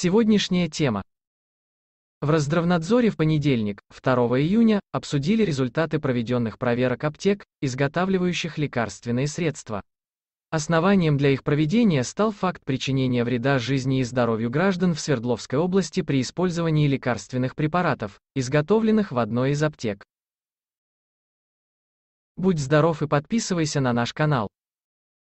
Сегодняшняя тема. В Раздравнадзоре в понедельник, 2 июня, обсудили результаты проведенных проверок аптек, изготавливающих лекарственные средства. Основанием для их проведения стал факт причинения вреда жизни и здоровью граждан в Свердловской области при использовании лекарственных препаратов, изготовленных в одной из аптек. Будь здоров и подписывайся на наш канал.